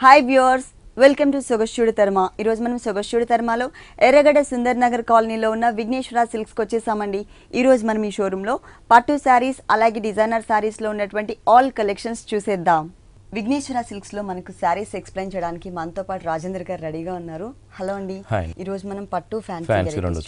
Hi viewers welcome to సొగశ్యుడు తర్మ ఈరోజు మనం సొగశ్యుడు తర్మలో ఎర్రగడ్డ సుందర్ నగర్ కాలనీలో ఉన్న విఘ్నేశ్వర సిల్క్స్కి వచ్చేసామండి ఈరోజు మనం ఈ షోరూంలో పట్టు శారీస్ అలాగే డిజైనర్ శారీస్లో ఉన్నటువంటి ఆల్ కలెక్షన్స్ చూసేద్దాం విఘ్నేశ్వర సిల్క్స్ లో మనకు శారీస్ ఎక్స్ప్లెయిన్ చేయడానికి మనతో పాటు రాజేంద్ర గారు రెడీగా ఉన్నారు హలో అండి ఈ రోజు మనం పట్టు ఫ్యాన్సీ రెండు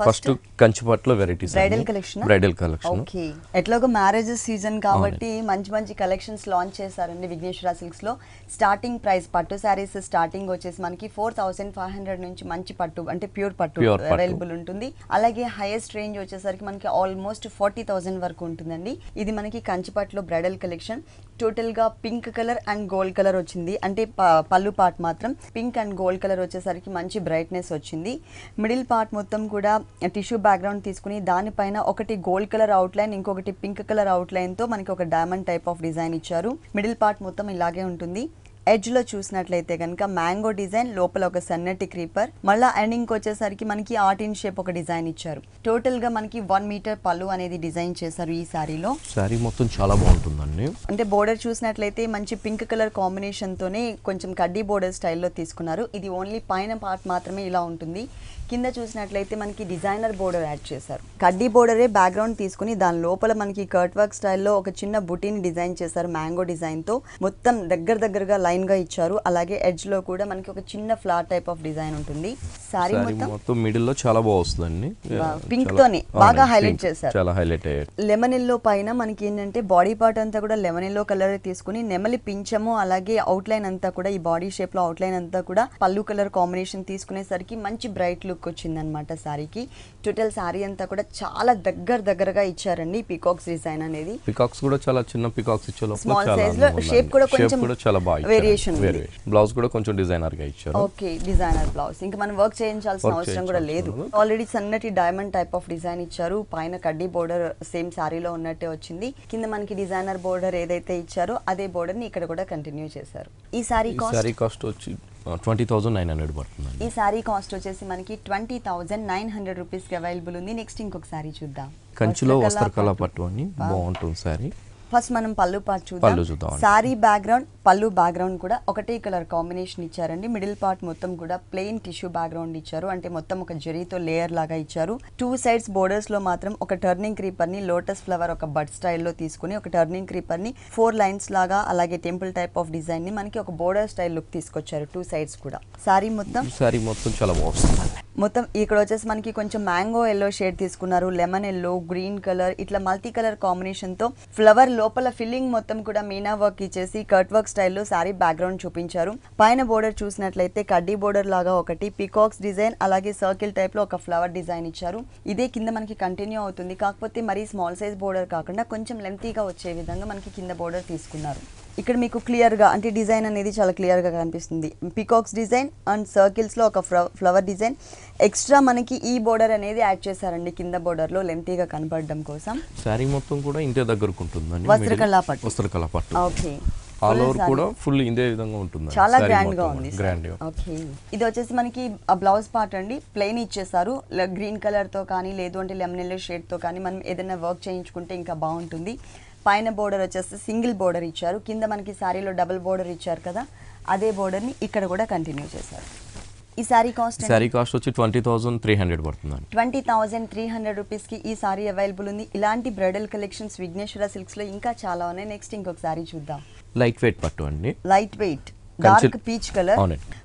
first Kanchi varieties bridal collection bridal collection okay ఎట్లాగో మ్యారేజ్ సీజన్ కాబట్టి మంచి మంచి కలెక్షన్స్ లాంచ్ చేశారండి విఘ్నేశ్వర సిల్క్స్ లో స్టార్టింగ్ ప్రైస్ పట్టు శారీస్ స్టార్టింగ్ వచ్చేసి మనకి ఫోర్ థౌసండ్ ఫైవ్ హండ్రెడ్ నుంచి మంచి పట్టు అంటే ప్యూర్ పట్టు అవైలబుల్ ఉంటుంది అలాగే హైయెస్ట్ రేంజ్ వచ్చేసరికి మనకి ఆల్మోస్ట్ ఫార్టీ థౌసండ్ వరకు ఉంటుందండి ఇది మనకి కంచి పట్టులో బ్రైడల్ కలెక్షన్ టోటల్ గా pink colour and gold colour వచ్చింది అంటే పళ్ళు పార్ట్ మాత్రం పింక్ అండ్ గోల్డ్ కలర్ వచ్చేసరికి మంచి బ్రైట్నెస్ వచ్చింది మిడిల్ పార్ట్ మొత్తం కూడా టిష్యూ బ్యాక్గ్రౌండ్ తీసుకుని దానిపైన ఒకటి గోల్డ్ కలర్ అవుట్లైన్ ఇంకొకటి పింక్ కలర్ అవుట్లైన్తో మనకి ఒక డైమండ్ టైప్ ఆఫ్ డిజైన్ ఇచ్చారు మిడిల్ పార్ట్ మొత్తం ఇలాగే ఉంటుంది ఎడ్జ్ లో చూసినట్లయితే కనుక మ్యాంగో డిజైన్ లోపల ఒక సన్నటి క్రీపర్ మళ్ళీ ఎండింగ్కి వచ్చేసరికి మనకి ఆర్ట్ ఇన్ షేప్ ఒక డిజైన్ ఇచ్చారు టోటల్ గా మనకి వన్ మీటర్ పళ్ళు అనేది డిజైన్ చేశారు ఈ సారీలో సారీ మొత్తం చాలా బాగుంటుందండి అంటే బోర్డర్ చూసినట్లయితే మంచి పింక్ కలర్ కాంబినేషన్ తోనే కొంచెం కడ్డీ బోర్డర్ స్టైల్లో తీసుకున్నారు ఇది ఓన్లీ పైన పార్ట్ మాత్రమే ఇలా ఉంటుంది కింద చూసినట్లయితే మనకి డిజైనర్ బోర్డర్ యాడ్ చేశారు కడ్డీ బోర్డరే బ్యాక్గ్రౌండ్ తీసుకుని దాని లోపల మనకి కర్ట్ వర్క్ స్టైల్లో ఒక చిన్న బుటీని డిజైన్ చేశారు మ్యాంగో డిజైన్తో మొత్తం దగ్గర దగ్గరగా లైన్గా ఇచ్చారు అలాగే ఎడ్జ్లో కూడా మనకి ఒక చిన్న ఫ్లాట్ టైప్ ఆఫ్ డిజైన్ ఉంటుంది సారీ మొత్తం మిడిల్లో చాలా బాగుంది పింక్ తోనే బాగా హైలైట్ చేశారు చాలా హైలైట్ అయ్యారు లెమన్ ఎల్లో పైన మనకి ఏంటంటే బాడీ పార్ట్ అంతా కూడా లెమన్ ఎల్లో కలర్ తీసుకుని నెమలి పింఛము అలాగే అవుట్ లైన్ అంతా కూడా ఈ బాడీ షేప్ లో అవుట్ లైన్ అంతా కూడా పళ్ళు కలర్ కాంబినేషన్ తీసుకునేసరికి మంచి బ్రైట్ లుక్ లుక్ వచ్చిందనమాట సారీకి టోటల్ సారీ అంతా కూడా చాలా దగ్గర దగ్గరగా ఇచ్చారండి పీకాక్స్ డిజైన్ అనేది పీకాక్స్ కూడా చాలా చిన్న పీకాక్స్ ఇచ్చారు స్మాల్ సైజ్ లో షేప్ కూడా కొంచెం చాలా బాగా వేరియేషన్ బ్లౌజ్ కూడా కొంచెం డిజైనర్ గా ఇచ్చారు ఓకే డిజైనర్ బ్లౌజ్ ఇంకా మనం వర్క్ చేయించాల్సిన అవసరం కూడా లేదు ఆల్రెడీ సన్నటి డైమండ్ టైప్ ఆఫ్ డిజైన్ ఇచ్చారు పైన కడ్డీ బోర్డర్ సేమ్ సారీలో ఉన్నట్టే వచ్చింది కింద మనకి డిజైనర్ బోర్డర్ ఏదైతే ఇచ్చారో అదే బోర్డర్ ని ఇక్కడ కూడా కంటిన్యూ చేశారు ఈ సారీ కాస్ట్ వచ్చి ట్వంటీ థౌసండ్ నైన్ హండ్రెడ్ పడుతుంది ఈ సారీ కాస్ట్ వచ్చేసి మనకి ట్వంటీ థౌసండ్ నైన్ హండ్రెడ్ రూపీస్కి అవైలబుల్ ఉంది నెక్స్ట్ ఇంకొక సారీ చూద్దాం కంచులో వస్త్రకళ పట్టు అని బాగుంటుంది సారీ ఫస్ట్ మనం పళ్ళు పార్ట్ చూద్దాం సారీ బ్యాక్గ్రౌండ్ పళ్ళు బ్యాక్గ్రౌండ్ కూడా ఒకటే కలర్ కాంబినేషన్ ఇచ్చారండి మిడిల్ పార్ట్ మొత్తం కూడా ప్లెయిన్ టిష్యూ బ్యాక్గ్రౌండ్ ఇచ్చారు అంటే మొత్తం ఒక జరీతో లేయర్ లాగా ఇచ్చారు టూ సైడ్స్ బోర్డర్స్ లో మాత్రం ఒక టర్నింగ్ క్రీపర్ ని లోటస్ ఫ్లవర్ ఒక బడ్ లో తీసుకుని ఒక టర్నింగ్ క్రీపర్ ని ఫోర్ లైన్స్ లాగా అలాగే టెంపుల్ టైప్ ఆఫ్ డిజైన్ ని మనకి ఒక బోర్డర్ స్టైల్ లుక్ తీసుకొచ్చారు టూ సైడ్స్ కూడా సారీ మొత్తం సారీ మొత్తం చాలా బాగుంది మొత్తం ఇక్కడ వచ్చేసి మనకి కొంచెం మ్యాంగో ఎల్లో షేడ్ తీసుకున్నారు లెమన్ ఎల్లో గ్రీన్ కలర్ ఇట్లా మల్టీ కలర్ కాంబినేషన్ తో ఫ్లవర్ లోపల ఫిల్లింగ్ మొత్తం కూడా మీనా వర్క్ ఇచ్చేసి కట్ వర్క్ స్టైల్లో శారీ బ్యాక్గ్రౌండ్ చూపించారు పైన బోర్డర్ చూసినట్లయితే కడ్డీ బోర్డర్ లాగా ఒకటి పికాక్స్ డిజైన్ అలాగే సర్కిల్ టైప్లో ఒక ఫ్లవర్ డిజైన్ ఇచ్చారు ఇదే కింద మనకి కంటిన్యూ అవుతుంది కాకపోతే మరీ స్మాల్ సైజ్ బోర్డర్ కాకుండా కొంచెం లెంతీగా వచ్చే విధంగా మనకి కింద బోర్డర్ తీసుకున్నారు ఇక్కడ మీకు క్లియర్గా అంటే డిజైన్ అనేది చాలా క్లియర్గా కనిపిస్తుంది పికాక్స్ డిజైన్ అండ్ సర్కిల్స్లో ఒక ఫ్లవర్ డిజైన్ ఎక్స్ట్రా మనకి ఈ బోర్డర్ అనేది యాడ్ చేశారండి కింద బోర్డర్లో లెంతీగా కనపడడం కోసం శారీ మొత్తం కూడా ఇంటే దగ్గరకు ఉంటుందండి ఓకే ఫుల్ చాలా గ్రాండ్ గా ఉంది ఓకే ఇది వచ్చేసి మనకి ఆ బ్లౌజ్ పార్ట్ అండి ప్లెయిన్ ఇచ్చేసారు గ్రీన్ కలర్ తో కానీ లేదు అంటే లెమన్ ఎల్లో షేడ్ తో కానీ మనం ఏదైనా వర్క్ చేయించుకుంటే ఇంకా బాగుంటుంది పైన బోర్డర్ వచ్చేసి సింగిల్ బోర్డర్ ఇచ్చారు కింద మనకి శారీలో డబుల్ బోర్డర్ ఇచ్చారు కదా అదే బోర్డర్ని ఇక్కడ కూడా కంటిన్యూ చేశారు ఈ సారీ కాస్ట్ సారీ కాస్ట్ వచ్చి ట్వంటీ థౌసండ్ త్రీ హండ్రెడ్ పడుతుంది ట్వంటీ థౌసండ్ త్రీ హండ్రెడ్ రూపీస్కి ఈ సారీ అవైలబుల్ ఉంది ఇలాంటి బ్రైడల్ కలెక్షన్స్ విఘ్నేశ్వర సిల్క్స్లో ఇంకా చాలా ఉన్నాయి నెక్స్ట్ ఇంకొక సారీ చూద్దాం లైట్ వెయిట్ పట్టు అండి light weight dark peach colour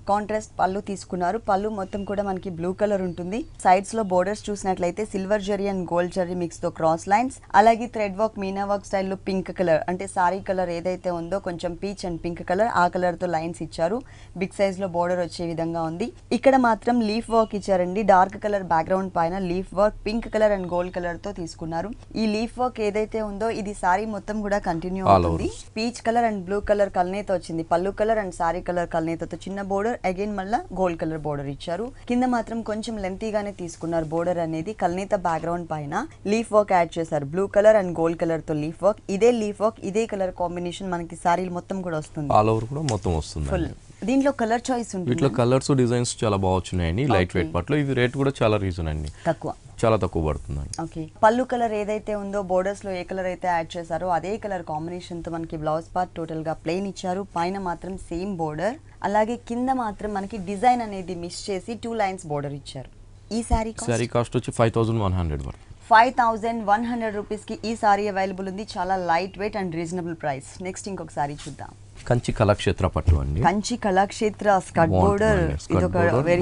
contrast పళ్ళు తీసుకున్నారు పళ్ళు మొత్తం కూడా మనకి బ్లూ కలర్ ఉంటుంది సైడ్స్ లో బోర్డర్స్ చూసినట్లయితే silver zari and gold zari mix తో క్రాస్ లైన్స్ అలాగే థ్రెడ్ వర్క్ మీనా వర్క్ లో పింక్ కలర్ అంటే సారీ కలర్ ఏదైతే ఉందో కొంచెం పీచ్ అండ్ పింక్ కలర్ ఆ కలర్ తో లైన్స్ ఇచ్చారు బిగ్ సైజ్ లో బోర్డర్ వచ్చే విధంగా ఉంది ఇక్కడ మాత్రం లీఫ్ వర్క్ ఇచ్చారండి డార్క్ కలర్ బ్యాక్గ్రౌండ్ పైన leaf work pink colour and gold colour తో తీసుకున్నారు ఈ లీఫ్ వర్క్ ఏదైతే ఉందో ఇది సారీ మొత్తం కూడా కంటిన్యూ అవుతుంది peach colour and blue colour కలనైతే వచ్చింది పళ్ళు కలర్ అండ్ సారీ కలర్ కలనేతతో చిన్న బోర్డర్ అగైన్ మళ్ళీ గోల్డ్ కలర్ బోర్డర్ ఇచ్చారు కింద మాత్రం కొంచెం లెంతీగానే తీసుకున్నారు బోర్డర్ అనేది కలనేత బ్యాక్గ్రౌండ్ పైన లీఫ్ వర్క్ యాడ్ చేశారు blue colour and gold colour తో లీఫ్ వర్క్ ఇదే లీఫ్ వర్క్ ఇదే కలర్ కాంబినేషన్ మనకి సారీలు మొత్తం కూడా వస్తుంది ఆల్ ఓవర్ కూడా మొత్తం వస్తుంది ఫుల్ దీంట్లో కలర్ చాయిస్ ఉంటుంది వీటిలో కలర్స్ డిజైన్స్ చాలా బాగా వచ్చినాయండి లైట్ వెయిట్ పట్ల ఇది రేట్ కూడా చాలా రీజన్ అండి తక్కువ చాలా తక్కువ పడుతుంది ఓకే పళ్ళు కలర్ ఏదైతే ఉందో బోర్డర్స్ లో ఏ కలర్ అయితే యాడ్ చేశారో అదే కలర్ కాంబినేషన్ తో మనకి బ్లౌజ్ పార్ట్ టోటల్ గా ప్లెయిన్ ఇచ్చారు పైన మాత్రం సేమ్ బోర్డర్ అలాగే కింద మాత్రం మనకి డిజైన్ అనేది మిస్ చేసి టూ లైన్స్ బోర్డర్ ఇచ్చారు ఈ సారీ సారీ కాస్ట్ వచ్చి ఫైవ్ థౌసండ్ వన్ హండ్రెడ్ వరకు ఫైవ్ థౌసండ్ వన్ హండ్రెడ్ కి ఈ సారీ అవైలబుల్ ఉంది చాలా light weight and reasonable price next ఇంకొక సారీ చూద్దాం కంచి కళాక్షేత్ర పట్టు అండి కంచి కళాక్షేత్ర స్కట్ బోర్డర్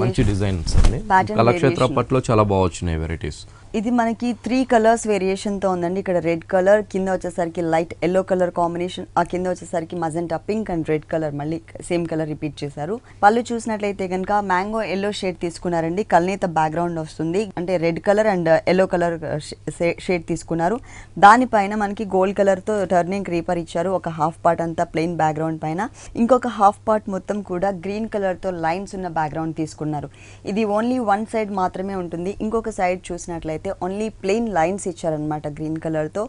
మంచి డిజైన్స్ అండి కళాక్షేత్ర పట్టులో చాలా బాగా వచ్చినాయి వెరైటీస్ ఇది మనకి త్రీ కలర్స్ వేరియేషన్తో ఉందండి ఇక్కడ రెడ్ కలర్ కింద వచ్చేసరికి లైట్ ఎల్లో కలర్ కాంబినేషన్ ఆ కింద వచ్చేసరికి magenta pink and red colour మళ్ళీ సేమ్ కలర్ రిపీట్ చేశారు పళ్ళు చూసినట్లయితే కనుక మ్యాంగో ఎల్లో షేడ్ తీసుకున్నారండి కల్నేత బ్యాక్గ్రౌండ్ వస్తుంది అంటే red colour and yellow colour shade తీసుకున్నారు దానిపైన మనకి గోల్డ్ కలర్తో టర్నింగ్ క్రీపర్ ఇచ్చారు ఒక హాఫ్ పార్ట్ అంతా ప్లెయిన్ బ్యాక్గ్రౌండ్ పైన ఇంకొక హాఫ్ పార్ట్ మొత్తం కూడా గ్రీన్ కలర్తో లైన్స్ ఉన్న బ్యాక్గ్రౌండ్ తీసుకున్నారు ఇది ఓన్లీ వన్ సైడ్ మాత్రమే ఉంటుంది ఇంకొక సైడ్ చూసినట్లయితే అయితే ఓన్లీ ప్లెయిన్ లైన్స్ ఇచ్చారనమాట గ్రీన్ కలర్తో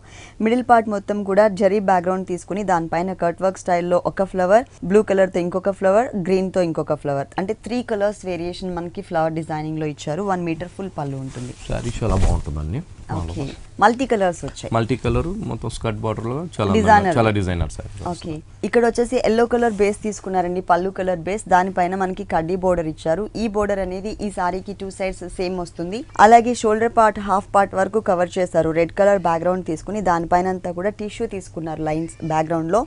మిడిల్ పార్ట్ మొత్తం కూడా జరీ బ్యాక్గ్రౌండ్ తీసుకుని దానిపైన కట్ వర్క్ స్టైల్లో ఒక ఫ్లవర్ బ్లూ కలర్తో ఇంకొక ఫ్లవర్ గ్రీన్తో ఇంకొక ఫ్లవర్ అంటే త్రీ కలర్స్ వేరియేషన్ మనకి ఫ్లవర్ డిజైనింగ్లో ఇచ్చారు వన్ మీటర్ ఫుల్ పళ్ళు ఉంటుంది చాలా బాగుంటుందండి ఓకే మల్టీ కలర్స్ వచ్చాయి మల్టీ కలర్ మొత్తం స్కర్ట్ బార్డర్ లో చాలా చాలా డిజైనర్ సార్ ఓకే ఇక్కడ వచ్చేసి ఎల్లో కలర్ బేస్ తీసుకున్నారండి పళ్ళు కలర్ బేస్ దానిపైన మనకి కడ్డీ బోర్డర్ ఇచ్చారు ఈ బోర్డర్ అనేది ఈ సారీకి టూ సైడ్స్ సేమ్ వస్తుంది అలాగే షోల్డర్ పార్ట్ హాఫ్ పార్ట్ వరకు కవర్ చేశారు రెడ్ కలర్ బ్యాక్గ్రౌండ్ తీసుకుని దానిపైన అంతా కూడా టిష్యూ తీసుకున్నారు లైన్స్ బ్యాక్గ్రౌండ్ లో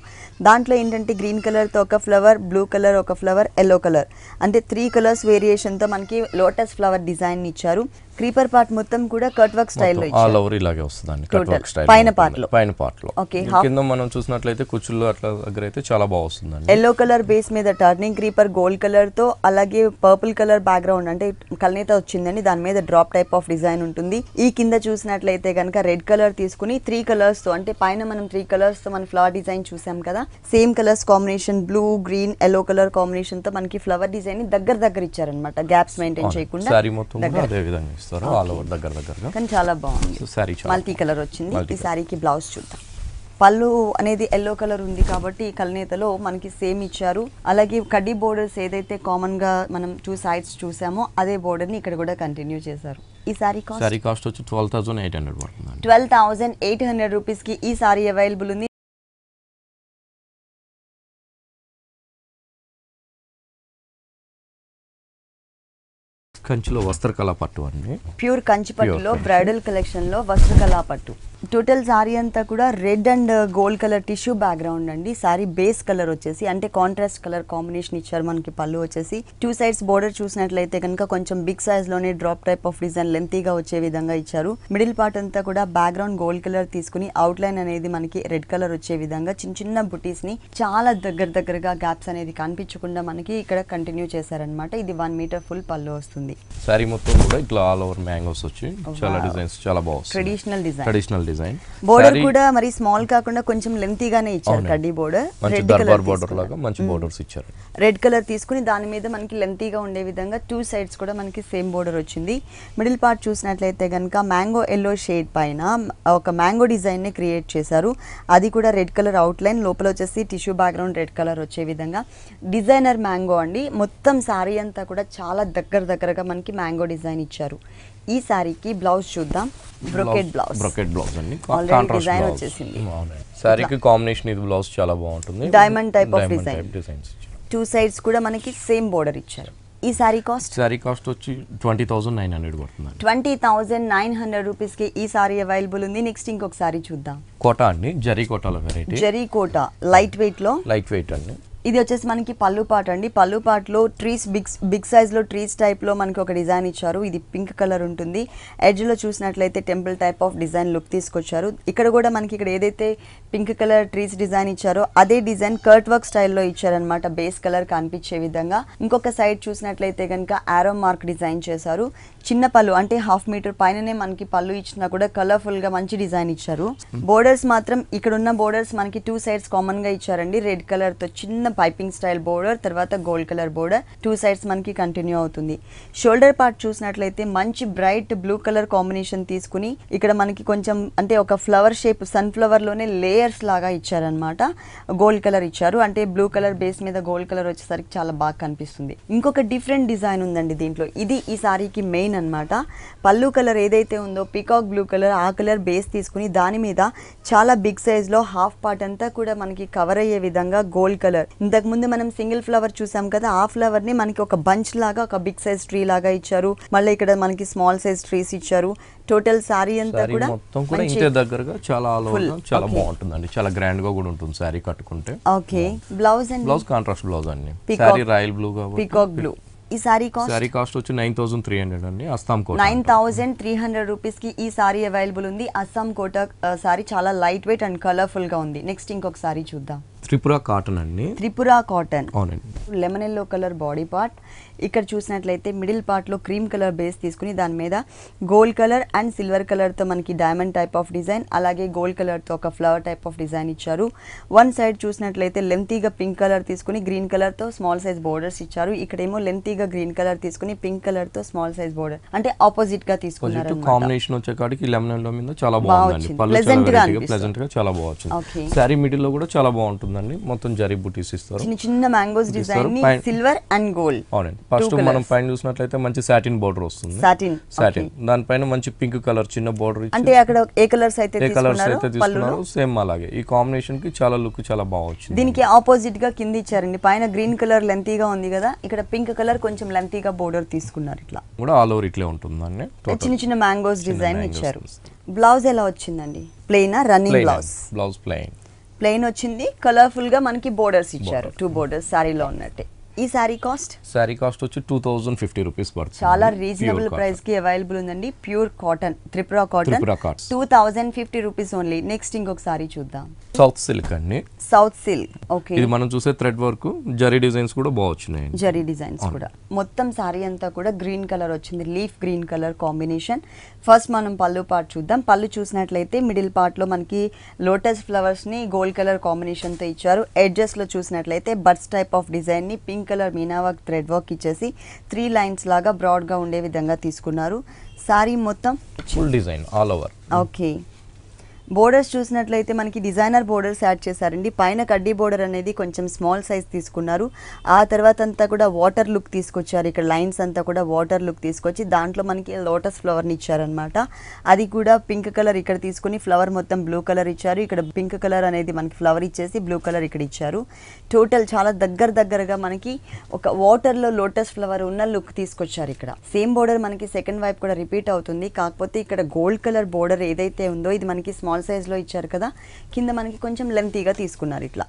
దాంట్లో ఏంటంటే గ్రీన్ కలర్ తో ఒక ఫ్లవర్ బ్లూ కలర్ ఒక ఫ్లవర్ ఎల్లో కలర్ అంటే త్రీ కలర్స్ వేరియేషన్ తో మనకి లోటస్ ఫ్లవర్ డిజైన్ ఇచ్చారు క్రీపర్ పార్ట్ మొత్తం కూడా కట్ వర్క్ లో ఆల్ ఓవర్ ఇలాగే వస్తుందండి కట్ వర్క్ స్టైల్ పైన పార్ట్ లో పైన పార్ట్ లో ఓకే కింద మనం చూసినట్లయితే కుచ్చుల్లో అట్లా దగ్గర అయితే చాలా బాగుంది ఎల్లో కలర్ బేస్ మీద టర్నింగ్ క్రీపర్ గోల్డ్ కలర్ తో అలాగే పర్పుల్ కలర్ బ్యాక్ గ్రౌండ్ అంటే కలనేత వచ్చిందండి దాని మీద డ్రాప్ టైప్ ఆఫ్ డిజైన్ ఉంటుంది ఈ కింద చూసినట్లయితే కనుక రెడ్ కలర్ తీసుకుని త్రీ కలర్స్ తో అంటే పైన మనం త్రీ కలర్స్ తో మన ఫ్లవర్ డిజైన్ చూసాం కదా same colours combination blue green yellow colour combination తో మనకి ఫ్లవర్ డిజైన్ దగ్గర దగ్గర ఇచ్చారనమాట గ్యాప్స్ మెయింటైన్ చేయకుండా ఇస్తారో ఆల్ ఓవర్ దగ్గర దగ్గరగా కానీ చాలా బాగుంది సారీ మల్టీ కలర్ వచ్చింది ఈ సారీకి బ్లౌజ్ చూద్దాం పళ్ళు అనేది ఎల్లో కలర్ ఉంది కాబట్టి ఈ కలనేతలో మనకి సేమ్ ఇచ్చారు అలాగే కడ్డీ బోర్డర్స్ ఏదైతే కామన్ గా మనం టూ సైడ్స్ చూసామో అదే బోర్డర్ ని ఇక్కడ కూడా కంటిన్యూ చేశారు ఈ సారీ కాస్ట్ సారీ కాస్ట్ వచ్చి twelve thousand eight hundred twelve thousand eight hundred rupees కి ఈ సారీ అవైలబుల్ ఉంది కంచిలో కళా పట్టు అండి ప్యూర్ కంచి పట్టులో బ్రైడల్ కలెక్షన్ లో వస్త్రకళా పట్టు టోటల్ సారీ అంతా కూడా red and gold colour tissue background అండి సారీ బేస్ కలర్ వచ్చేసి అంటే కాంట్రాస్ట్ కలర్ కాంబినేషన్ ఇచ్చారు మనకి పళ్ళు వచ్చేసి టూ సైడ్స్ బోర్డర్ చూసినట్లయితే కనుక కొంచెం బిగ్ సైజ్ లోనే డ్రాప్ టైప్ ఆఫ్ డిజైన్ లెంతీగా వచ్చే విధంగా ఇచ్చారు మిడిల్ పార్ట్ అంతా కూడా బ్యాక్గ్రౌండ్ గోల్డ్ కలర్ తీసుకుని అవుట్ లైన్ అనేది మనకి రెడ్ కలర్ వచ్చే విధంగా చిన్న చిన్న బుటీస్ ని చాలా దగ్గర దగ్గరగా గ్యాప్స్ అనేది కనిపించకుండా మనకి ఇక్కడ కంటిన్యూ చేశారనమాట ఇది వన్ మీటర్ ఫుల్ పళ్ళు వస్తుంది సారీ మొత్తం కూడా ఇట్లా ఆల్ ఓవర్ మ్యాంగోస్ వచ్చి oh, చాలా డిజైన్స్ చాలా బాగుంది traditional design traditional design border కూడా మరి స్మాల్ కాకుండా కొంచెం లెంతీ గానే ఇచ్చారు కడ్డీ బోర్డర్ రెడ్ కలర్ బోర్డర్ లాగా మంచి బోర్డర్స్ hmm. ఇచ్చారు రెడ్ కలర్ తీసుకుని దాని మీద మనకి గా ఉండే విధంగా టూ సైడ్స్ కూడా మనకి సేమ్ బోర్డర్ వచ్చింది మిడిల్ పార్ట్ చూసినట్లయితే గనక మ్యాంగో ఎల్లో షేడ్ పైన ఒక మ్యాంగో డిజైన్ ని క్రియేట్ చేశారు అది కూడా రెడ్ కలర్ అవుట్ లైన్ లోపల వచ్చేసి టిష్యూ బ్యాక్గ్రౌండ్ రెడ్ కలర్ వచ్చే విధంగా డిజైనర్ మ్యాంగో అండి మొత్తం సారీ అంతా కూడా చాలా దగ్గర దగ్గరగా మనకి మ్యాంగో డిజైన్ ఇచ్చారు ఈ సారీకి బ్లౌజ్ చూద్దాం బ్రోకెట్ బ్లౌజ్ బ్రొకెట్ బ్లౌజ్ అండి డిజైన్ వచ్చేసింది సారీకి కాంబినేషన్ ఇది బ్లౌజ్ చాలా బాగుంటుంది diamond type of design two sides కూడా మనకి సేమ్ బోర్డర్ ఇచ్చారు ఈ సారీ కాస్ట్ సారీ కాస్ట్ వచ్చి ట్వంటీ థౌసండ్ నైన్ హండ్రెడ్ పడుతుంది twenty thousand nine hundred rupees కి ఈ సారీ అవైలబుల్ ఉంది నెక్స్ట్ ఇంకొక సారీ చూద్దాం కోటా అండి జరీ కోటాల variety zari Kota light weight లో లైట్ వెయిట్ అండి ఇది వచ్చేసి మనకి పళ్ళు పాట అండి పళ్ళు పాటలో ట్రీస్ బిగ్ బిగ్ సైజ్లో ట్రీస్ టైప్లో మనకి ఒక డిజైన్ ఇచ్చారు ఇది పింక్ కలర్ ఉంటుంది ఎడ్జ్లో చూసినట్లయితే temple type of design look తీసుకొచ్చారు ఇక్కడ కూడా మనకి ఇక్కడ ఏదైతే పింక్ కలర్ ట్రీస్ డిజైన్ ఇచ్చారు అదే డిజైన్ కర్ట్ వర్క్ స్టైల్లో ఇచ్చారనమాట బేస్ కలర్ కనిపించే విధంగా ఇంకొక సైడ్ చూసినట్లయితే కనుక ఆరో మార్క్ డిజైన్ చేశారు చిన్న పళ్ళు అంటే హాఫ్ మీటర్ పైననే మనకి పళ్ళు ఇచ్చినా కూడా కలర్ఫుల్ గా మంచి డిజైన్ ఇచ్చారు బోర్డర్స్ మాత్రం ఇక్కడ ఉన్న బోర్డర్స్ మనకి టూ సైడ్స్ కామన్ గా ఇచ్చారండి రెడ్ కలర్ తో చిన్న పైపింగ్ స్టైల్ బోర్డర్ తర్వాత gold colour border two sides మనకి కంటిన్యూ అవుతుంది షోల్డర్ పార్ట్ చూసినట్లయితే మంచి బ్రైట్ బ్లూ కలర్ కాంబినేషన్ తీసుకుని ఇక్కడ మనకి కొంచెం అంటే ఒక ఫ్లవర్ షేప్ సన్ ఫ్లవర్ లోనే లే లేయర్స్ లాగా ఇచ్చారనమాట గోల్డ్ కలర్ ఇచ్చారు అంటే బ్లూ కలర్ బేస్ మీద గోల్డ్ కలర్ వచ్చేసరికి చాలా బాగా కనిపిస్తుంది ఇంకొక డిఫరెంట్ డిజైన్ ఉందండి దీంట్లో ఇది ఈ సారీకి మెయిన్ అనమాట పళ్ళు కలర్ ఏదైతే ఉందో పికాక్ బ్లూ కలర్ ఆ కలర్ బేస్ తీసుకుని దాని మీద చాలా బిగ్ సైజ్లో హాఫ్ పార్ట్ అంతా కూడా మనకి కవర్ అయ్యే విధంగా గోల్డ్ కలర్ ఇంతకు ముందు మనం సింగిల్ ఫ్లవర్ చూసాం కదా ఆ ఫ్లవర్ ని మనకి ఒక బంచ్ లాగా ఒక బిగ్ సైజ్ ట్రీ లాగా ఇచ్చారు మళ్ళీ ఇక్కడ మనకి స్మాల్ సైజ్ ట్రీస్ ఇచ్చారు టోటల్ సారీ అంతా కూడా చాలా చాలా బాగుంటుంది ఉంటుందండి చాలా గ్రాండ్ గా కూడా ఉంటుంది శారీ కట్టుకుంటే okay blouse and blouse contrast blouse అండి శారీ రాయల్ బ్లూ కాబట్టి పీకాక్ బ్లూ ఈ సారీ కాస్ట్ సారీ కాస్ట్ వచ్చి నైన్ థౌసండ్ త్రీ హండ్రెడ్ అండి Assam Kota nine thousand three hundred rupees కి ఈ సారీ అవైలబుల్ ఉంది అస్సాం కోట సారీ చాలా లైట్ వెయిట్ అండ్ కలర్ఫుల్ గా ఉంది నెక్స్ట్ ఇంకొక సారీ చూద్దాం త్రిపుర కాటన్ అండి త్రిపుర కాటన్ అవునండి lemon yellow colour body part ఇక్కడ చూసినట్లయితే మిడిల్ పార్ట్లో క్రీమ్ కలర్ బేస్ తీసుకుని దాని మీద గోల్డ్ కలర్ అండ్ సిల్వర్ కలర్తో మనకి డైమండ్ టైప్ ఆఫ్ డిజైన్ అలాగే గోల్డ్ కలర్తో ఒక ఫ్లవర్ టైప్ ఆఫ్ డిజైన్ ఇచ్చారు వన్ సైడ్ చూసినట్లయితే లెంతీగా పింక్ కలర్ తీసుకుని గ్రీన్ కలర్తో స్మాల్ సైజ్ బోర్డర్స్ ఇచ్చారు ఇక్కడేమో లెంతీగా గ్రీన్ కలర్ తీసుకుని పింక్ కలర్తో స్మాల్ సైజ్ బోర్డర్ అంటే ఆపోజిట్ గా తీసుకున్నారు కాంబినేషన్ చాలా బాగుంది సారీ మిడిల్ లో కూడా చాలా బాగుంటుందండి మొత్తం జరీ బుటీస్ ఇస్తారు చిన్న చిన్న mangoes design silver and gold అవునండి ఫస్ట్ మనం పైన చూసినట్లయితే మంచి సాటిన్ బోర్డర్ వస్తుంది సాటిన్ సాటిన్ దానిపైన మంచి పింక్ కలర్ చిన్న బోర్డర్ అంటే అక్కడ ఏ కలర్స్ అయితే ఏ కలర్స్ అయితే తీసుకున్నారు సేమ్ అలాగే ఈ కాంబినేషన్ కి చాలా లుక్ చాలా బాగుంది దీనికి ఆపోజిట్ గా కింద ఇచ్చారండి పైన గ్రీన్ కలర్ గా ఉంది కదా ఇక్కడ పింక్ కలర్ కొంచెం గా బోర్డర్ తీసుకున్నారు ఇట్లా కూడా ఆల్ ఓవర్ ఇట్లే ఉంటుందండి చిన్న చిన్న మ్యాంగోస్ డిజైన్ ఇచ్చారు బ్లౌజ్ ఎలా వచ్చిందండి plain running blouse blouse plain plain వచ్చింది కలర్ఫుల్ గా మనకి బోర్డర్స్ ఇచ్చారు టూ బోర్డర్స్ సారీలో ఉన్నట్టే ఈ సారీ కాస్ట్ సారీ కాస్ట్ వచ్చి టూ థౌజండ్ ఫిఫ్టీ రూపీస్ పడుతుంది చాలా రీజనబుల్ ప్రైస్ కి అవైలబుల్ ఉందండి pure cotton Tripura cotton two thousand fifty rupees only next ఇంకొక సారీ చూద్దాం సౌత్ సిల్క్ అండి సౌత్ సిల్క్ ఓకే ఇది మనం చూసే థ్రెడ్ వర్క్ జరీ డిజైన్స్ కూడా బాగున్నాయి జరీ డిజైన్స్ కూడా మొత్తం సారీ అంతా కూడా గ్రీన్ కలర్ వచ్చింది leaf green colour combination first మనం పళ్ళు పార్ట్ చూద్దాం పళ్ళు చూసినట్లయితే మిడిల్ పార్ట్ లో మనకి లోటస్ ఫ్లవర్స్ ని గోల్డ్ కలర్ కాంబినేషన్ తో ఇచ్చారు ఎడ్జెస్ లో చూసినట్లయితే బర్డ్స్ టైప్ ఆఫ్ డిజైన్ ని pink colour meena work thread work ఇచ్చేసి త్రీ లైన్స్ లాగా బ్రాడ్గా ఉండే విధంగా తీసుకున్నారు సారీ మొత్తం full design all over okay borders చూసినట్లయితే మనకి డిజైనర్ బోర్డర్స్ యాడ్ చేశారండి పైన కడ్డీ బోర్డర్ అనేది కొంచెం స్మాల్ సైజ్ తీసుకున్నారు ఆ తర్వాత అంతా కూడా వాటర్ లుక్ తీసుకొచ్చారు ఇక్కడ లైన్స్ అంతా కూడా వాటర్ లుక్ తీసుకొచ్చి దాంట్లో మనకి లోటస్ ఫ్లవర్ని ఇచ్చారనమాట అది కూడా పింక్ కలర్ ఇక్కడ తీసుకుని ఫ్లవర్ మొత్తం బ్లూ కలర్ ఇచ్చారు ఇక్కడ పింక్ కలర్ అనేది మనకి ఫ్లవర్ ఇచ్చేసి బ్లూ కలర్ ఇక్కడ ఇచ్చారు టోటల్ చాలా దగ్గర దగ్గరగా మనకి ఒక వాటర్లో లోటస్ ఫ్లవర్ ఉన్న లుక్ తీసుకొచ్చారు ఇక్కడ సేమ్ బోర్డర్ మనకి సెకండ్ వైపు కూడా రిపీట్ అవుతుంది కాకపోతే ఇక్కడ గోల్డ్ కలర్ బోర్డర్ ఏదైతే ఉందో ఇది మనకి స్మాల్ స్మాల్ సైజ్లో ఇచ్చారు కదా కింద మనకి కొంచెం లెంతీగా తీసుకున్నారు ఇట్లా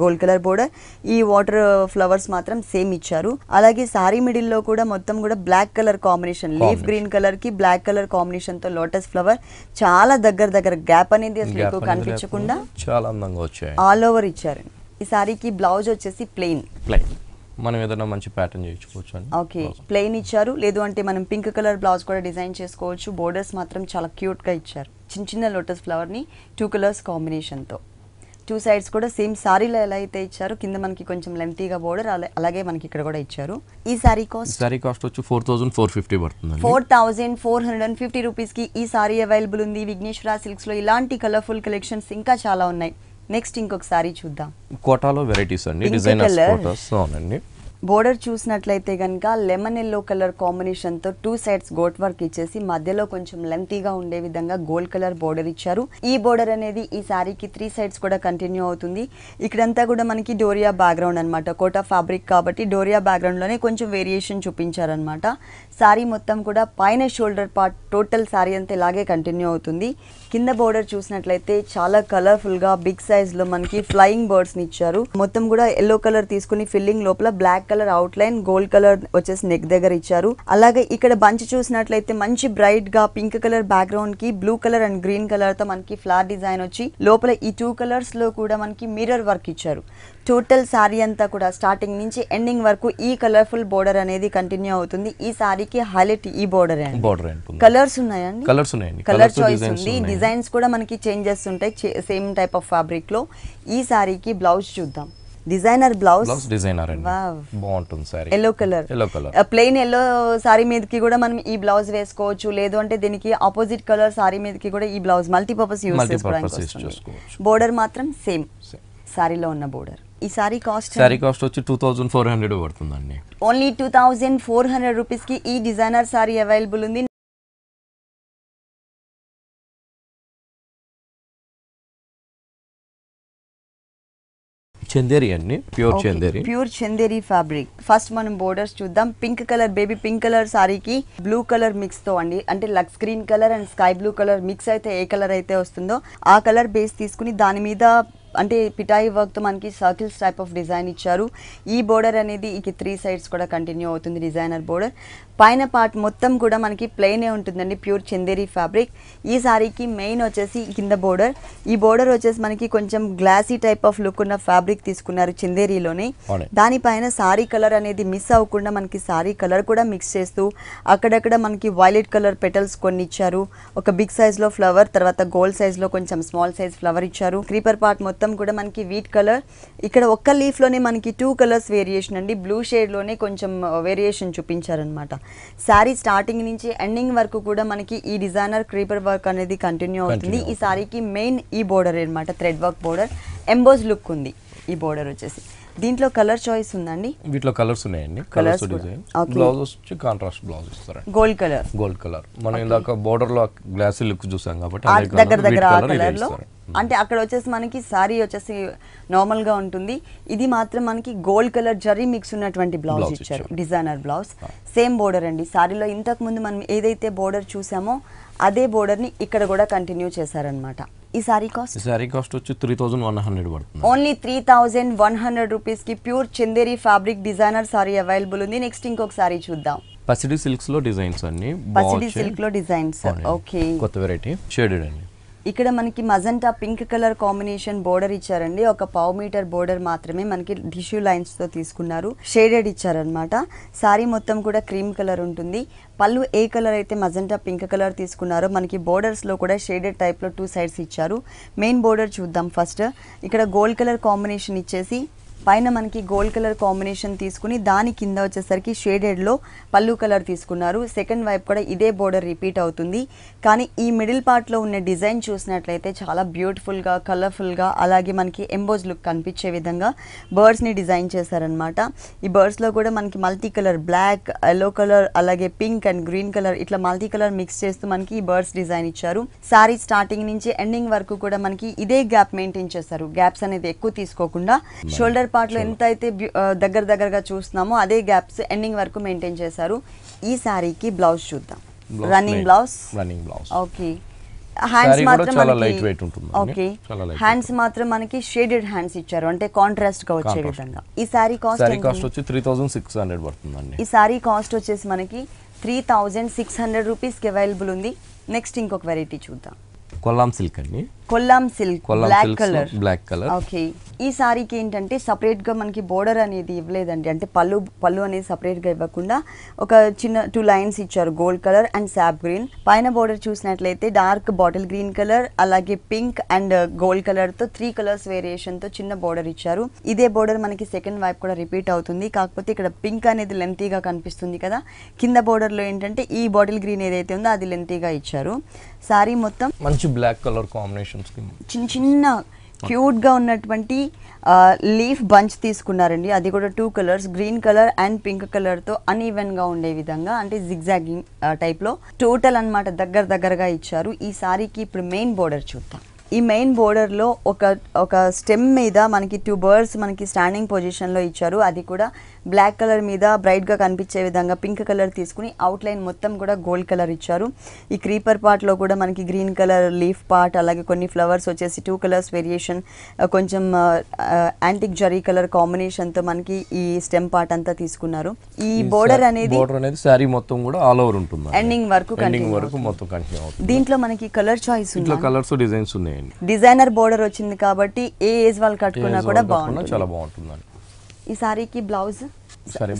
గోల్డ్ కలర్ బోర్డర్ ఈ వాటర్ ఫ్లవర్స్ uh, మాత్రం సేమ్ ఇచ్చారు అలాగే సారీ మిడిల్లో కూడా మొత్తం కూడా black colour combination leaf green colour కి బ్లాక్ కలర్ కాంబినేషన్ తో లోటస్ ఫ్లవర్ చాలా దగ్గర దగ్గర గ్యాప్ అనేది అసలు కనిపించకుండా చాలా అందంగా వచ్చాయి ఆల్ ఓవర్ ఇచ్చారు ఈ సారీకి బ్లౌజ్ వచ్చేసి ప్లెయిన్ ప్లెయిన్ మనం ఏదైనా మంచి ప్యాటర్న్ చేయించుకోవచ్చు అండి ఓకే ప్లెయిన్ ఇచ్చారు లేదు అంటే మనం పింక్ కలర్ బ్లౌజ్ కూడా డిజైన్ చేసుకోవచ్చు బోర్డర్స్ మాత్రం చాలా క్యూట్గా ఇచ్చారు చిన్న చిన్న లోటస్ ఫ్లవర్ని టూ కలర్స్ కాంబినేషన్తో టూ సైడ్స్ కూడా సేమ్ సారీలో ఎలా అయితే ఇచ్చారు కింద మనకి కొంచెం లెంతీగా బోర్డర్ అలాగే మనకి ఇక్కడ కూడా ఇచ్చారు ఈ సారీ కాస్ట్ సారీ కాస్ట్ వచ్చి ఫోర్ థౌసండ్ ఫోర్ ఫిఫ్టీ పడుతుంది four thousand four hundred and fifty రూపీస్కి ఈ సారీ అవైలబుల్ ఉంది విఘ్నేశ్వర సిల్క్స్లో ఇలాంటి కలర్ఫుల్ కలెక్షన్స్ ఇంకా చాలా ఉన్నాయి నెక్స్ట్ ఇంకొకసారి చూద్దాం కోటాలో వెరైటీస్ అండి డిజైనర్స్ కోటాస్ అవునండి బోర్డర్ చూసినట్లయితే కనుక లెమన్ ఎల్లో కలర్ కాంబినేషన్తో టూ సైడ్స్ గోట్ వర్క్ ఇచ్చేసి మధ్యలో కొంచెం లెంతీగా ఉండే విధంగా గోల్డ్ కలర్ బోర్డర్ ఇచ్చారు ఈ బోర్డర్ అనేది ఈ శారీకి త్రీ సైడ్స్ కూడా కంటిన్యూ అవుతుంది ఇక్కడంతా కూడా మనకి డోరియా బ్యాక్గ్రౌండ్ అనమాట కోటా ఫ్యాబ్రిక్ కాబట్టి డోరియా బ్యాక్గ్రౌండ్లోనే కొంచెం వేరియేషన్ చూపించారనమాట శారీ మొత్తం కూడా పైన షోల్డర్ పార్ట్ టోటల్ శారీ అంతా ఇలాగే కంటిన్యూ అవుతుంది కింద బోర్డర్ చూసినట్లయితే చాలా కలర్ఫుల్గా బిగ్ సైజ్లో మనకి ఫ్లయింగ్ బర్డ్స్ని ఇచ్చారు మొత్తం కూడా ఎల్లో కలర్ తీసుకుని ఫిల్లింగ్ లోపల black colour outline gold colour వచ్చేసి నెక్ దగ్గర ఇచ్చారు అలాగే ఇక్కడ బంచ్ చూసినట్లయితే మంచి బ్రైట్ గా పింక్ కలర్ బ్యాక్ గ్రౌండ్ కి blue colour and green colour తో మనకి ఫ్లార్ డిజైన్ వచ్చి లోపల ఈ టూ కలర్స్ లో కూడా మనకి మిర్రర్ వర్క్ ఇచ్చారు టోటల్ శారీ అంతా కూడా స్టార్టింగ్ నుంచి ఎండింగ్ వరకు ఈ కలర్ఫుల్ బోర్డర్ అనేది కంటిన్యూ అవుతుంది ఈ శారీకి హైలైట్ ఈ బోర్డర్ కలర్స్ ఉన్నాయండి కలర్స్ ఉన్నాయండి కలర్ చాయిస్ ఉంది డిజైన్స్ కూడా మనకి చేంజెస్ ఉంటాయి సేమ్ టైప్ ఆఫ్ ఫ్యాబ్రిక్ లో ఈ శారీకి బ్లౌజ్ చూద్దాం డిజైనర్ బ్లౌజ్ బ్లౌజ్ డిజైనర్ అండి బాగుంటుంది sari yellow colour yellow colour plain yellow sari మీదకి కూడా మనం ఈ బ్లౌజ్ వేసుకోవచ్చు లేదు అంటే దీనికి ఆపోజిట్ కలర్ సారీ మీదకి కూడా ఈ బ్లౌజ్ మల్టీపర్పస్ యూస్ చేసుకోవడానికి బోర్డర్ మాత్రం సేమ్ సారీలో ఉన్న బోర్డర్ ఈ సారీ కాస్ట్ సారీ కాస్ట్ వచ్చి టూ థౌజండ్ ఫోర్ హండ్రెడ్ పడుతుందండి only two thousand four hundred రూపీస్కి ఈ డిజైనర్ సారీ అవైలబుల్ ఉంది చందేరి అండి pure Chanderi pure Chanderi fabric first మనం బోర్డర్స్ చూద్దాం pink colour baby pink colour సారీకి బ్లూ కలర్ మిక్స్ తో అండి అంటే లక్స్ green colour and sky blue colour mix అయితే ఏ కలర్ అయితే వస్తుందో ఆ కలర్ బేస్ తీసుకుని దాని మీద అంటే పిటాయి వర్క్తో మనకి సర్కిల్స్ టైప్ ఆఫ్ డిజైన్ ఇచ్చారు ఈ బోర్డర్ అనేది ఇక త్రీ సైడ్స్ కూడా కంటిన్యూ అవుతుంది డిజైనర్ బోర్డర్ పైన పార్ట్ మొత్తం కూడా మనకి ప్లెయినే ఉంటుందండి ప్యూర్ చందేరి ఫ్యాబ్రిక్ ఈ సారీకి మెయిన్ వచ్చేసి కింద బోర్డర్ ఈ బోర్డర్ వచ్చేసి మనకి కొంచెం గ్లాసీ టైప్ ఆఫ్ లుక్ ఉన్న ఫ్యాబ్రిక్ తీసుకున్నారు చందేరిలోనే దానిపైన సారీ కలర్ అనేది మిస్ అవ్వకుండా మనకి సారీ కలర్ కూడా మిక్స్ చేస్తూ అక్కడక్కడ మనకి వైలెట్ కలర్ పెటల్స్ కొన్ని ఇచ్చారు ఒక బిగ్ సైజ్లో ఫ్లవర్ తర్వాత గోల్డ్ సైజ్లో కొంచెం స్మాల్ సైజ్ ఫ్లవర్ ఇచ్చారు క్రీపర్ పార్ట్ మొత్తం మొత్తం కూడా మనకి వీట్ కలర్ ఇక్కడ ఒక్క లీఫ్లోనే మనకి టూ కలర్స్ వేరియేషన్ అండి బ్లూ షేడ్లోనే కొంచెం వేరియేషన్ చూపించారనమాట శారీ స్టార్టింగ్ నుంచి ఎండింగ్ వరకు కూడా మనకి ఈ డిజైనర్ క్రీపర్ వర్క్ అనేది కంటిన్యూ అవుతుంది ఈ శారీకి మెయిన్ ఈ బోర్డర్ అనమాట thread work border emboss look ఉంది ఈ బోర్డర్ వచ్చేసి దీంట్లో కలర్ చాయిస్ ఉందండి వీటిలో కలర్స్ ఉన్నాయండి కలర్స్ డిజైన్ బ్లౌజ్ వచ్చి కాంట్రాస్ట్ బ్లౌజ్ ఇస్తారండి గోల్డ్ కలర్ గోల్డ్ కలర్ మనం ఇందాక బోర్డర్ లో గ్లాస్ లుక్ చూసాం కాబట్టి దగ్గర దగ్గర ఆ కలర్ లో అంటే hmm. అక్కడ వచ్చేసి మనకి సారీ వచ్చేసి నార్మల్ గా ఉంటుంది ఇది మాత్రం మనకి గోల్డ్ కలర్ జరీ మిక్స్ ఉన్నటువంటి బ్లౌజ్ ఇచ్చారు డిజైనర్ బ్లౌజ్ సేమ్ బోర్డర్ అండి సారీలో ఇంతకు ముందు మనం ఏదైతే బోర్డర్ చూసామో అదే బోర్డర్ని ఇక్కడ కూడా కంటిన్యూ చేశారనమాట ఈ సారీ కాస్ట్ సారీ కాస్ట్ వచ్చి త్రీ థౌసండ్ వన్ హండ్రెడ్ పడుతుంది only three thousand one hundred కి pure Chanderi fabric designer sari available ఉంది నెక్స్ట్ ఇంకొక సారీ చూద్దాం పసిడి సిల్క్స్ లో డిజైన్స్ అన్ని పసిడి సిల్క్ లో డిజైన్స్ ఓకే కొత్త వెరైటీ షేడెడ్ అండి ఇక్కడ మనకి magenta pink colour combination border ఇచ్చారండి ఒక పావు మీటర్ బోర్డర్ మాత్రమే మనకి టిష్యూ తో తీసుకున్నారు షేడెడ్ ఇచ్చారనమాట సారీ మొత్తం కూడా క్రీమ్ కలర్ ఉంటుంది పళ్ళు ఏ కలర్ అయితే మజంటా పింక్ కలర్ తీసుకున్నారో మనకి బోర్డర్స్ లో కూడా షేడెడ్ టైప్ లో టూ సైడ్స్ ఇచ్చారు మెయిన్ బోర్డర్ చూద్దాం ఫస్ట్ ఇక్కడ గోల్డ్ కలర్ కాంబినేషన్ ఇచ్చేసి పైన మనకి గోల్డ్ కలర్ కాంబినేషన్ తీసుకుని దాని కింద వచ్చేసరికి షేడెడ్లో పళ్ళు కలర్ తీసుకున్నారు సెకండ్ వైపు కూడా ఇదే బోర్డర్ రిపీట్ అవుతుంది కానీ ఈ మిడిల్ పార్ట్లో ఉన్న డిజైన్ చూసినట్లయితే చాలా బ్యూటిఫుల్గా కలర్ఫుల్గా అలాగే మనకి ఎంబోజ్ లుక్ కనిపించే విధంగా బర్డ్స్ని డిజైన్ చేశారనమాట ఈ బర్డ్స్లో కూడా మనకి multi colour black yellow colour అలాగే పింక్ అండ్ గ్రీన్ కలర్ ఇట్లా మల్టీ కలర్ మిక్స్ చేస్తూ మనకి ఈ బర్డ్స్ డిజైన్ ఇచ్చారు సారీ స్టార్టింగ్ నుంచి ఎండింగ్ వరకు కూడా మనకి ఇదే గ్యాప్ మెయింటైన్ చేస్తారు గ్యాప్స్ అనేది ఎక్కువ తీసుకోకుండా షోల్డర్ పాటలో ఎంత అయితే దగ్గర దగ్గరగా చూస్తున్నామో అదే గ్యాప్స్ ఎండింగ్ వరకు మెయింటైన్ చేశారు ఈ సారీకి బ్లౌజ్ చూద్దాం running blouse running blouse okay hands మాత్రం ఓకే హ్యాండ్స్ మాత్రం మనకి షేడెడ్ హ్యాండ్స్ ఇచ్చారు అంటే కాంట్రాస్ట్ గా వచ్చే విధంగా ఈ సారీ కాస్ట్ సారీ కాస్ట్ వచ్చి 3600 పడుతుందండి ఈ సారీ కాస్ట్ వచ్చేసి మనకి 3600 రూపీస్ కి అవైలబుల్ ఉంది నెక్స్ట్ ఇంకొక వెరైటీ చూద్దాం కొల్లాం సిల్క్ అండి Kollam silk black colour black colour okay ఈ సారీకి ఏంటంటే గా మనకి బోర్డర్ అనేది ఇవ్వలేదండి అంటే పళ్ళు పళ్ళు అనేది గా ఇవ్వకుండా ఒక చిన్న టూ లైన్స్ ఇచ్చారు gold colour and sap green పైన బోర్డర్ చూసినట్లయితే డార్క్ బాటిల్ గ్రీన్ కలర్ అలాగే పింక్ అండ్ గోల్డ్ కలర్ తో త్రీ కలర్స్ వేరియేషన్ తో చిన్న బోర్డర్ ఇచ్చారు ఇదే బోర్డర్ మనకి సెకండ్ వైప్ కూడా రిపీట్ అవుతుంది కాకపోతే ఇక్కడ పింక్ అనేది లెంతీగా కనిపిస్తుంది కదా కింద బోర్డర్ లో ఏంటంటే ఈ బాటిల్ గ్రీన్ ఏదైతే ఉందో అది లెంతీగా ఇచ్చారు సారీ మొత్తం మంచి బ్లాక్ కలర్ కాంబినేషన్ ఆప్షన్స్కి చిన్న చిన్న క్యూట్గా ఉన్నటువంటి లీఫ్ బంచ్ తీసుకున్నారండి అది కూడా two colours green colour and pink కలర్తో అన్ఈవెన్గా ఉండే విధంగా అంటే జిగ్జాగింగ్ టైప్లో టోటల్ అనమాట దగ్గర దగ్గరగా ఇచ్చారు ఈ సారీకి ఇప్పుడు మెయిన్ బోర్డర్ చూద్దాం ఈ మెయిన్ బోర్డర్లో ఒక ఒక స్టెమ్ మీద మనకి టూ బర్డ్స్ మనకి స్టాండింగ్ పొజిషన్లో ఇచ్చారు అది కూడా బ్లాక్ కలర్ మీద బ్రైట్గా కనిపించే విధంగా పింక్ కలర్ తీసుకుని అవుట్లైన్ మొత్తం కూడా గోల్డ్ కలర్ ఇచ్చారు ఈ క్రీపర్ పార్ట్లో కూడా మనకి గ్రీన్ కలర్ లీఫ్ పార్ట్ అలాగే కొన్ని ఫ్లవర్స్ వచ్చేసి టూ కలర్స్ వేరియేషన్ కొంచెం యాంటిక్ జరీ కలర్ కాంబినేషన్తో మనకి ఈ స్టెమ్ పార్ట్ అంతా తీసుకున్నారు ఈ బోర్డర్ అనేది బోర్డర్ అనేది సారీ మొత్తం కూడా ఆల్ ఓవర్ ఉంటుంది ఎండింగ్ వరకు ఎండింగ్ వరకు మొత్తం కంటిన్యూ దీంట్లో మనకి కలర్ చాయిస్ ఉంది కలర్స్ డిజైన్స్ ఉన్నాయి డిజైనర్ బోర్డర్ వచ్చింది కాబట్టి ఏ ఏజ్ వాళ్ళు కట్టుకున్నా కూడా బాగుంటుంది చాలా బాగుంటుందండి ఈ సారీకి blouse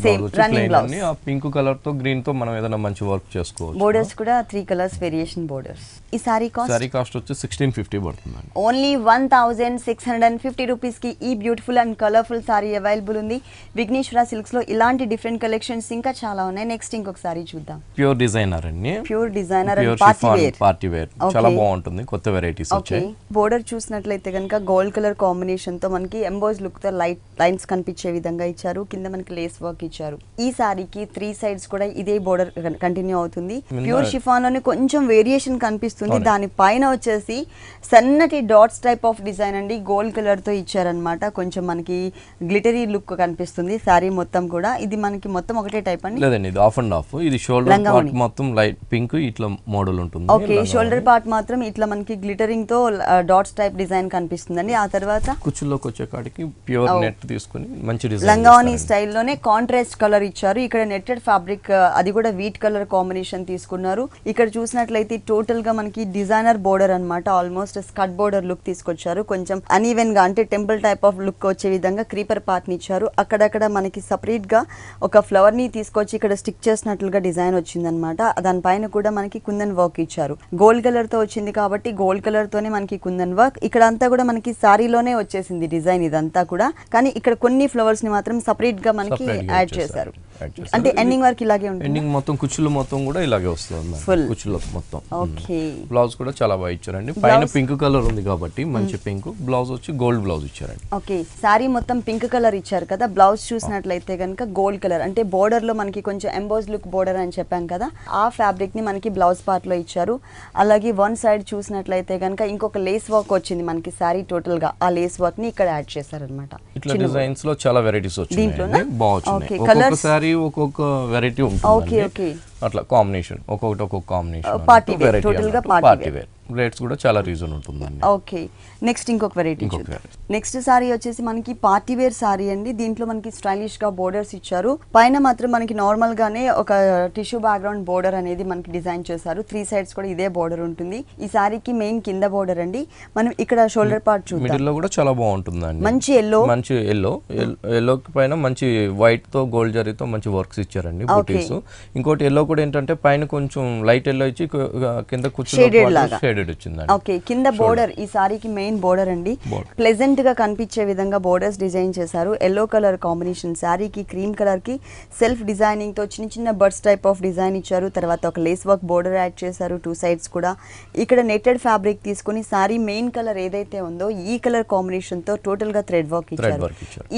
blouse blouse pink colour తో గ్రీన్ తో మనం ఏదైనా మంచి వర్క్ చేసుకోవచ్చు బోర్డర్స్ కూడా త్రీ కలర్స్ వేరియేషన్ బోర్డర్స్ ఈ సారీ కాస్ట్ సారీ కాస్ట్ వచ్చి సిక్స్టీన్ ఫిఫ్టీ పడుతుంది only one thousand six hundred and fifty రూపీస్కి ఈ beautiful and colourful sari available ఉంది విఘ్నేశ్వర సిల్క్స్లో ఇలాంటి డిఫరెంట్ కలెక్షన్స్ ఇంకా చాలా ఉన్నాయి నెక్స్ట్ ఇంకొక సారీ చూద్దాం ప్యూర్ డిజైనర్ అండి ప్యూర్ డిజైనర్ పార్టీ వేర్ చాలా బాగుంటుంది కొత్త వెరైటీస్ వచ్చాయి బోర్డర్ చూసినట్లయితే కనుక గోల్డ్ కలర్ కాంబినేషన్ తో మనకి ఎంబోజ్ లుక్ తో లైట్ లైన్స్ కనిపించే విధంగా ఇచ్చారు కింద మనకి లేస్ వర్క్ ఇచ్చారు ఈ సారీకి త్రీ సైడ్స్ కూడా ఇదే బోర్డర్ కంటిన్యూ అవుతుంది ప్యూర్ షిఫాన్ లోని కొంచెం వేరియేషన్ కనిపిస్తుంది వస్తుంది దాని పైన వచ్చేసి సన్నటి డాట్స్ టైప్ ఆఫ్ డిజైన్ అండి గోల్డ్ కలర్ తో ఇచ్చారనమాట కొంచెం మనకి గ్లిటరీ లుక్ కనిపిస్తుంది సారీ మొత్తం కూడా ఇది మనకి మొత్తం ఒకటే టైప్ అండి లేదండి ఇది ఆఫ్ అండ్ ఆఫ్ ఇది షోల్డర్ పార్ట్ మొత్తం లైట్ పింక్ ఇట్లా మోడల్ ఉంటుంది ఓకే షోల్డర్ పార్ట్ మాత్రం ఇట్లా మనకి గ్లిటరింగ్ తో డాట్స్ టైప్ డిజైన్ కనిపిస్తుందండి ఆ తర్వాత కుచ్చుల్లోకి వచ్చే కాడికి ప్యూర్ నెట్ తీసుకుని మంచి డిజైన్ లంగావని లోనే కాంట్రాస్ట్ కలర్ ఇచ్చారు ఇక్కడ నెట్టెడ్ ఫ్యాబ్రిక్ అది కూడా వీట్ కలర్ కాంబినేషన్ తీసుకున్నారు ఇక్కడ చూసినట్లయితే టోటల్ గా మనకి డిజైనర్ బోర్డర్ అనమాట ఆల్మోస్ట్ స్కట్ బోర్డర్ లుక్ తీసుకొచ్చారు కొంచెం అన్ఈవెన్ గా అంటే టెంపుల్ టైప్ ఆఫ్ లుక్ వచ్చే విధంగా క్రీపర్ పాత్ ని ఇచ్చారు అక్కడక్కడ మనకి సపరేట్ గా ఒక ఫ్లవర్ ని తీసుకొచ్చి ఇక్కడ స్టిక్ చేసినట్లుగా డిజైన్ అనమాట దానిపైన కూడా మనకి కుందన్ వర్క్ ఇచ్చారు గోల్డ్ కలర్ తో వచ్చింది కాబట్టి గోల్డ్ కలర్ తోనే మనకి కుందన్ వర్క్ ఇక్కడ అంతా కూడా మనకి సారీలోనే వచ్చేసింది డిజైన్ ఇదంతా కూడా కానీ ఇక్కడ కొన్ని ఫ్లవర్స్ ని మాత్రం సపరేట్ గా మనకి యాడ్ చేశారు అంటే ఎండింగ్ వర్క్ ఇలాగే ఉంటుంది ఎండింగ్ మొత్తం కుచ్చులు మొత్తం కూడా ఇలాగే వస్తుంది ఫుల్ కుచ్చులు మొత్తం ఓకే బ్లౌజ్ కూడా చాలా బాగా ఇచ్చారండి పైన పింక్ కలర్ ఉంది కాబట్టి hmm. మంచి పింక్ బ్లౌజ్ వచ్చి గోల్డ్ బ్లౌజ్ ఇచ్చారండి ఓకే సారీ మొత్తం పింక్ కలర్ ఇచ్చారు కదా బ్లౌజ్ చూసినట్లయితే కనుక గోల్డ్ కలర్ అంటే బోర్డర్ లో మనకి కొంచెం ఎంబోజ్ లుక్ బోర్డర్ అని చెప్పాం కదా ఆ ఫ్యాబ్రిక్ ని మనకి బ్లౌజ్ పార్ట్ లో ఇచ్చారు అలాగే వన్ సైడ్ చూసినట్లయితే కనుక ఇంకొక లేస్ వర్క్ వచ్చింది మనకి సారీ టోటల్ గా ఆ లేస్ వర్క్ ని ఇక్కడ యాడ్ చేశారు అనమాట ఇట్లా డిజైన్స్ లో చాలా వెరైటీస్ వచ్చాయి దీంట్లో బాగుంది సారీ ఒక్కొక్క వెరైటీ ఉంటుంది ఓకే ఓకే అట్లా కాంబినేషన్ ఒక్కొక్కటి ఒక్కొక్క combination party uh, wear party wear rates కూడా చాలా రీజన్ ఉంటుందండి ఓకే నెక్స్ట్ ఇంకొక వెరైటీ నెక్స్ట్ సారీ వచ్చేసి మనకి పార్టీ వేర్ సారీ అండి దీంట్లో మనకి స్టైలిష్ గా బోర్డర్స్ ఇచ్చారు పైన మాత్రం మనకి నార్మల్ గానే ఒక టిష్యూ బ్యాక్గ్రౌండ్ బోర్డర్ అనేది మనకి డిజైన్ చేశారు త్రీ సైడ్స్ కూడా ఇదే బోర్డర్ ఉంటుంది ఈ సారీకి మెయిన్ కింద బోర్డర్ అండి మనం ఇక్కడ షోల్డర్ పార్ట్ మిడిల్ లో కూడా చాలా బాగుంటుందండి మంచి ఎల్లో మంచి ఎల్లో ఎల్లో పైన మంచి వైట్ తో గోల్డ్ జరీతో మంచి వర్క్స్ ఇచ్చారండి బూటీస్ ఇంకోటి ఎల్లో కూడా ఏంటంటే పైన కొంచెం లైట్ ఎల్లో ఇచ్చి కింద కూర్చొని ఎంబ్రాయిడెడ్ వచ్చిందండి ఓకే కింద బోర్డర్ ఈ సారీకి మెయిన్ బోర్డర్ అండి ప్లెజెంట్ గా కనిపించే విధంగా బోర్డర్స్ డిజైన్ చేశారు ఎల్లో కలర్ కాంబినేషన్ సారీకి క్రీమ్ కలర్ కి సెల్ఫ్ డిజైనింగ్ తో చిన్న చిన్న బర్డ్స్ టైప్ ఆఫ్ డిజైన్ ఇచ్చారు తర్వాత ఒక లేస్ వర్క్ బోర్డర్ యాడ్ చేశారు టూ సైడ్స్ కూడా ఇక్కడ నెట్టెడ్ ఫ్యాబ్రిక్ తీసుకుని సారీ మెయిన్ కలర్ ఏదైతే ఉందో ఈ కలర్ కాంబినేషన్ తో టోటల్ గా థ్రెడ్ వర్క్ ఇచ్చారు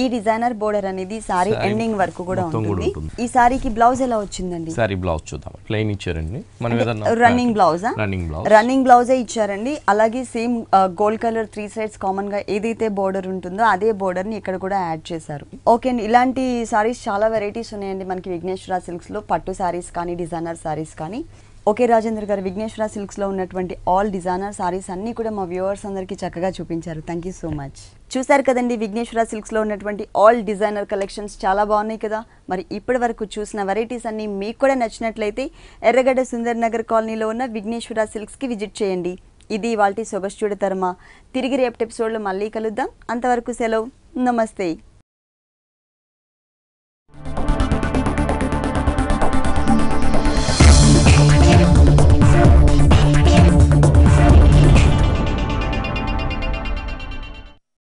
ఈ డిజైనర్ బోర్డర్ అనేది సారీ ఎండింగ్ వరకు కూడా ఉంటుంది ఈ సారీకి బ్లౌజ్ ఎలా వచ్చిందండి సారీ బ్లౌజ్ చూద్దాం ప్లెయిన్ ఇచ్చారండి మనం running blouse running blouse running blouse బ్లౌజే ఇచ్చారండి అలాగే same gold colour three sides కామన్గా ఏదైతే బోర్డర్ ఉంటుందో అదే బోర్డర్ని ఇక్కడ కూడా యాడ్ చేశారు ఓకే అండి ఇలాంటి సారీస్ చాలా వెరైటీస్ ఉన్నాయండి మనకి విఘ్నేశ్వర సిల్క్స్లో పట్టు సారీస్ కానీ డిజైనర్ సారీస్ కానీ ఓకే రాజేంద్ర గారు విఘ్నేశ్వర సిల్క్స్లో ఉన్నటువంటి ఆల్ డిజైనర్ సారీస్ అన్నీ కూడా మా వ్యూవర్స్ అందరికీ చక్కగా చూపించారు థ్యాంక్ యూ సో మచ్ చూశారు కదండి విఘ్నేశ్వర సిల్క్స్లో ఉన్నటువంటి ఆల్ డిజైనర్ కలెక్షన్స్ చాలా బాగున్నాయి కదా మరి ఇప్పటి వరకు చూసిన వెరైటీస్ అన్నీ మీకు కూడా నచ్చినట్లయితే ఎర్రగడ్డ సుందర్ నగర్ కాలనీలో ఉన్న విఘ్నేశ్వర సిల్క్స్కి విజిట్ చేయండి ఇది వాళ్ళ శుభశ్చూడ తర్మ తిరిగి రేపటి ఎపిసోడ్లో మళ్ళీ కలుద్దాం అంతవరకు సెలవు నమస్తే